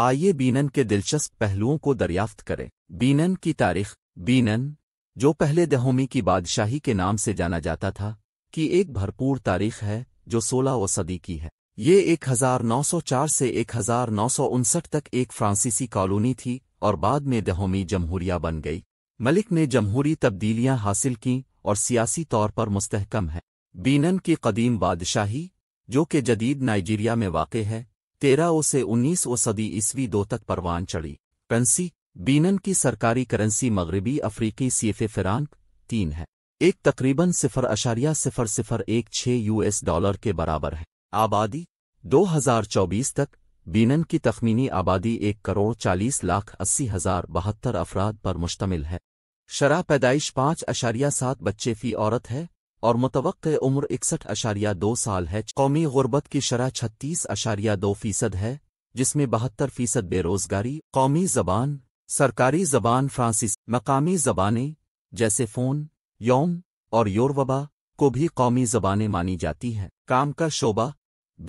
آئیے بینن کے دلچسپ پہلوؤں کو دریافت کریں بینن کی تاریخ بینن جو پہلے دہومی کی بادشاہی کے نام سے جانا جاتا تھا کی ایک بھرپور تاریخ ہے جو سولہ و صدی کی ہے یہ ایک ہزار نو سو چار سے ایک ہزار نو سو انسٹھ تک ایک فرانسیسی کالونی تھی اور بعد میں دہومی جمہوریہ بن گئی ملک نے جمہوری تبدیلیاں حاصل کیں اور سیاسی طور پر مستحکم ہے بینن کی قدیم بادشاہی جو کہ جدید نائجیریا میں واقع ہے تیرہ او سے انیس او صدی عیسوی دو تک پروان چڑھی کرنسی بینن کی سرکاری کرنسی مغربی افریقی سیف فرانک تین ہے ایک تقریباً صفر اشاریہ صفر صفر ایک چھ یو ایس ڈالر کے برابر ہے آبادی دو ہزار چوبیس تک بینن کی تخمینی آبادی ایک کروڑ چالیس لاکھ اسی ہزار بہتر افراد پر مشتمل ہے شرح پیدائش پانچ اشاریہ سات بچے فی عورت ہے اور متوقع عمر اکسٹھ اشاریہ دو سال ہے قومی غربت کی شرح چھتیس اشاریہ دو فیصد ہے جس میں بہتر فیصد بے روزگاری قومی زبان سرکاری زبان فرانسیس مقامی زبانیں جیسے فون یوم اور یوروبا کو بھی قومی زبانیں مانی جاتی ہیں کام کا شعبہ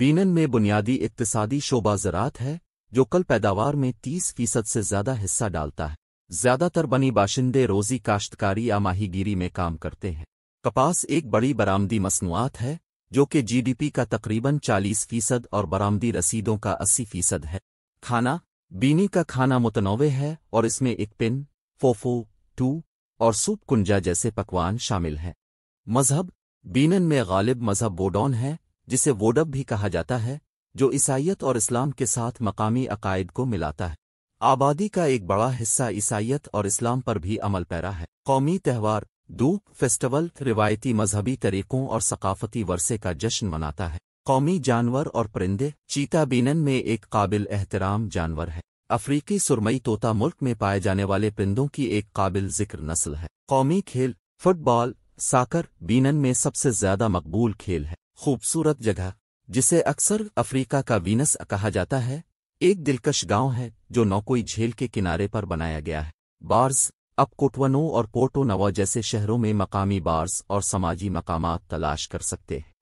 بینن میں بنیادی اقتصادی شعبہ زراعت ہے جو کل پیداوار میں تیس فیصد سے زیادہ حصہ ڈالتا ہے زیادہ تر بنی باشندے روزی کاشتکاری یا ماہی گیری میں کام کرتے ہیں کپاس ایک بڑی برآمدی مصنوعات ہے جو کہ جی ڈی پی کا تقریباً چالیس فیصد اور برآمدی رسیدوں کا اسی فیصد ہے کھانا بینی کا کھانا متنوع ہے اور اس میں ایک پن فوفو ٹو اور سوپ کنجا جیسے پکوان شامل ہیں مذہب بینن میں غالب مذہب ووڈون ہے جسے ووڈب بھی کہا جاتا ہے جو عیسائیت اور اسلام کے ساتھ مقامی عقائد کو ملاتا ہے آبادی کا ایک بڑا حصہ عیسائیت اور اسلام پر بھی عمل پیرا ہے قومی تہوار دپ فیسٹول روایتی مذہبی طریقوں اور ثقافتی ورثے کا جشن مناتا ہے قومی جانور اور پرندے چیتا بینن میں ایک قابل احترام جانور ہے افریقی سرمئی طوطا ملک میں پائے جانے والے پرندوں کی ایک قابل ذکر نسل ہے قومی کھیل فٹ بال ساکر بینن میں سب سے زیادہ مقبول کھیل ہے خوبصورت جگہ جسے اکثر افریقہ کا وینس کہا جاتا ہے ایک دلکش گاؤں ہے جو نوکوئی جھیل کے کنارے پر بنایا گیا ہے بارز اب کوٹونو اور پورٹو نوا جیسے شہروں میں مقامی بارز اور سماجی مقامات تلاش کر سکتے ہیں